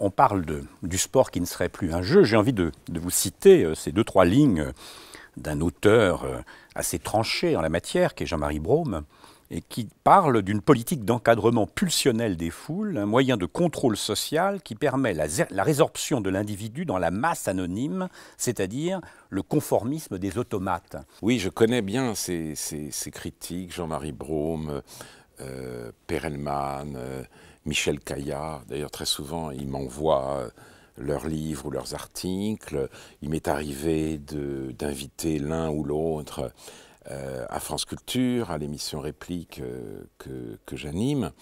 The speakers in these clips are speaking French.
On parle de, du sport qui ne serait plus un jeu. J'ai envie de, vous citer euh, ces deux, trois lignes euh, d'un auteur euh, assez tranché en la matière, qui est Jean-Marie Brome, et qui parle d'une politique d'encadrement pulsionnel des foules, un moyen de contrôle social qui permet la, résorption de l'individu dans la masse anonyme, c'est-à-dire le conformisme des automates. Oui, je connais bien ces, critiques, Jean-Marie Brome, Perelman. Michel Caillat. D'ailleurs, très souvent, il m'envoient euh, leurs livres ou leurs articles. Il m'est arrivé d'inviter l'un ou l'autre euh, à France Culture, à l'émission Réplique euh, que, j'anime.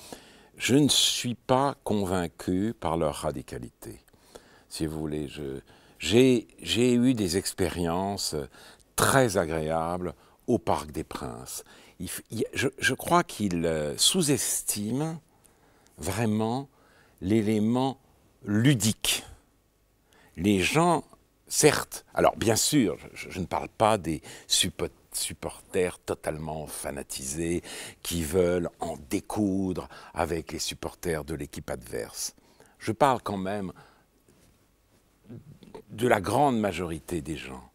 Je ne suis pas convaincu par leur radicalité. Si vous voulez, j'ai eu des expériences très agréables au Parc des Princes. je, je, crois qu'ils sous-estiment vraiment l'élément ludique. Les gens, certes, alors bien sûr, je, ne parle pas des supporters totalement fanatisés qui veulent en découdre avec les supporters de l'équipe adverse. Je parle quand même de la grande majorité des gens.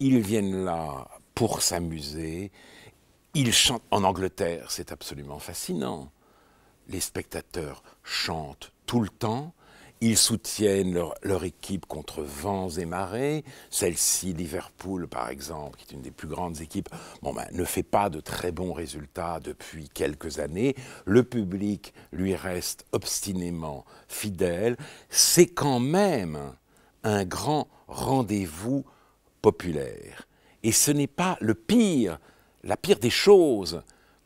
Ils viennent là pour s'amuser. Ils chantent en Angleterre, c'est absolument fascinant les spectateurs chantent tout le temps, ils soutiennent leur, équipe contre vents et marées. Celle-ci, Liverpool, par exemple, qui est une des plus grandes équipes, ben, ne fait pas de très bons résultats depuis quelques années. Le public lui reste obstinément fidèle. C'est quand même un grand rendez-vous populaire. Et ce n'est pas le pire, la pire des choses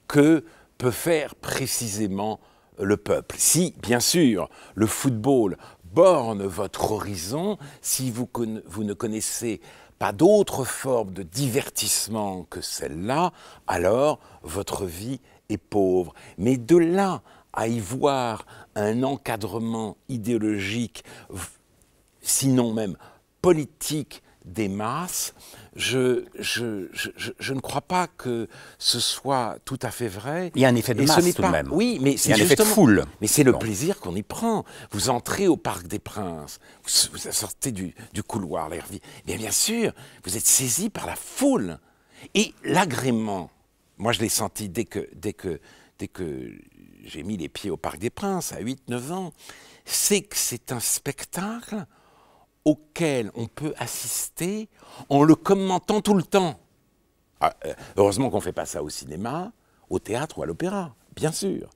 que peut faire précisément le peuple. Si, bien sûr, le football borne votre horizon, si vous, ne connaissez pas d'autres formes de divertissement que celle-là, alors votre vie est pauvre. Mais de là à y voir un encadrement idéologique, sinon même politique, des masses. Je, ne crois pas que ce soit tout à fait vrai. Il y a un effet de masse tout de même. Oui, mais c'est un de foule. Mais c'est le plaisir qu'on y prend. Vous entrez au Parc des Princes, vous, sortez du, couloir, l'air Bien, bien sûr, vous êtes saisi par la foule et l'agrément. Moi, je l'ai senti dès que, dès que, dès que j'ai mis les pieds au Parc des Princes à 8-9 ans. C'est que c'est un spectacle auquel on peut assister en le commentant tout le temps. Ah, euh, heureusement qu'on ne fait pas ça au cinéma, au théâtre ou à l'opéra, bien sûr.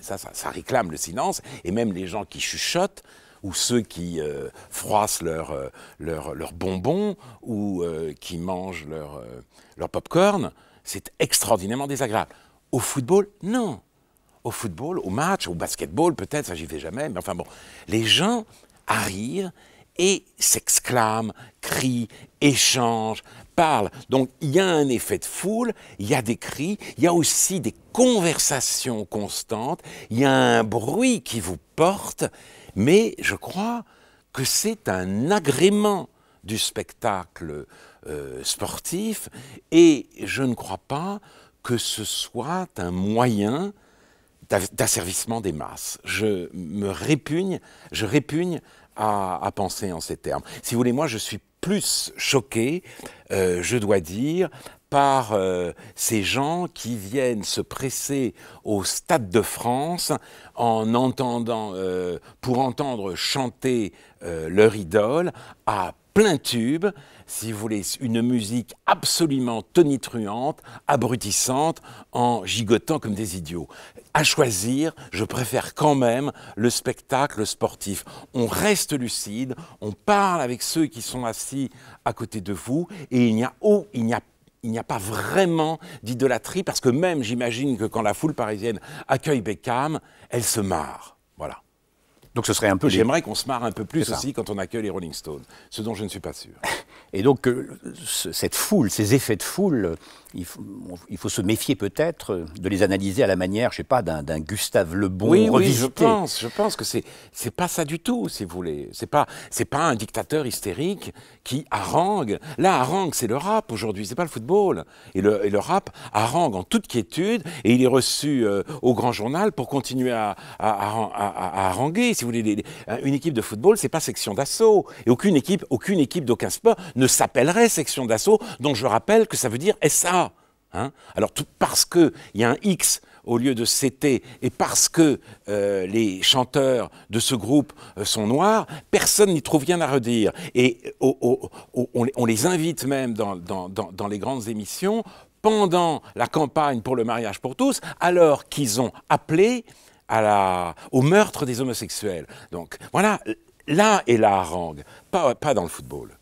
Ça, ça, réclame le silence, et même les gens qui chuchotent, ou ceux qui euh, froissent leurs leur, euh, bonbons, ou qui mangent leur, leur pop-corn, c'est extraordinairement désagréable. Au football, non. Au football, au match, au basketball, peut-être, ça j'y vais jamais, mais enfin bon. Les gens arrivent et s'exclament, crient, échangent, parlent. Donc il y a un effet de foule, il y a des cris, il y a aussi des conversations constantes, il y a un bruit qui vous porte, mais je crois que c'est un agrément du spectacle euh, sportif et je ne crois pas que ce soit un moyen d'asservissement des masses. Je me répugne, je répugne à, penser en ces termes. Si vous voulez, moi, je suis plus choqué, euh, je dois dire, par euh, ces gens qui viennent se presser au Stade de France en entendant, euh, pour entendre chanter leur idole à plein tube, si vous voulez, une musique absolument tonitruante, abrutissante, en gigotant comme des idiots. À choisir, je préfère quand même le spectacle sportif. On reste lucide, on parle avec ceux qui sont assis à côté de vous, et il n'y a, il n'y a il n'y a pas vraiment d'idolâtrie, parce que même, j'imagine que quand la foule parisienne accueille Beckham, elle se marre. Voilà. Donc ce serait un peu. J'aimerais qu'on se marre un peu plus aussi quand on accueille les Rolling Stones, ce dont je ne suis pas sûr. Et donc, euh, cette foule, ces effets de foule, il faut, se méfier peut-être de les analyser à la manière, je sais pas, d'un Gustave Le Bon oui, Oui, je pense, je pense que c'est n'est pas ça du tout, si vous voulez. C'est pas pas un dictateur hystérique qui harangue. Là, harangue, c'est le rap aujourd'hui, c'est pas le football. Et le, et le, rap harangue en toute quiétude, et il est reçu euh, au grand journal pour continuer à, à, haranguer. Si vous voulez, une équipe de football, c'est pas section d'assaut, et aucune équipe, aucune équipe d'aucun sport ne s'appellerait section d'assaut, dont je rappelle que ça veut dire SA. Hein. Alors tout parce qu'il y a un X au lieu de CT et parce que euh, les chanteurs de ce groupe euh, sont noirs, personne n'y trouve rien à redire. Et on, les invite même dans, les grandes émissions pendant la campagne pour le mariage pour tous, alors qu'ils ont appelé au meurtre des homosexuels. Donc voilà, là est la harangue, pas dans le football.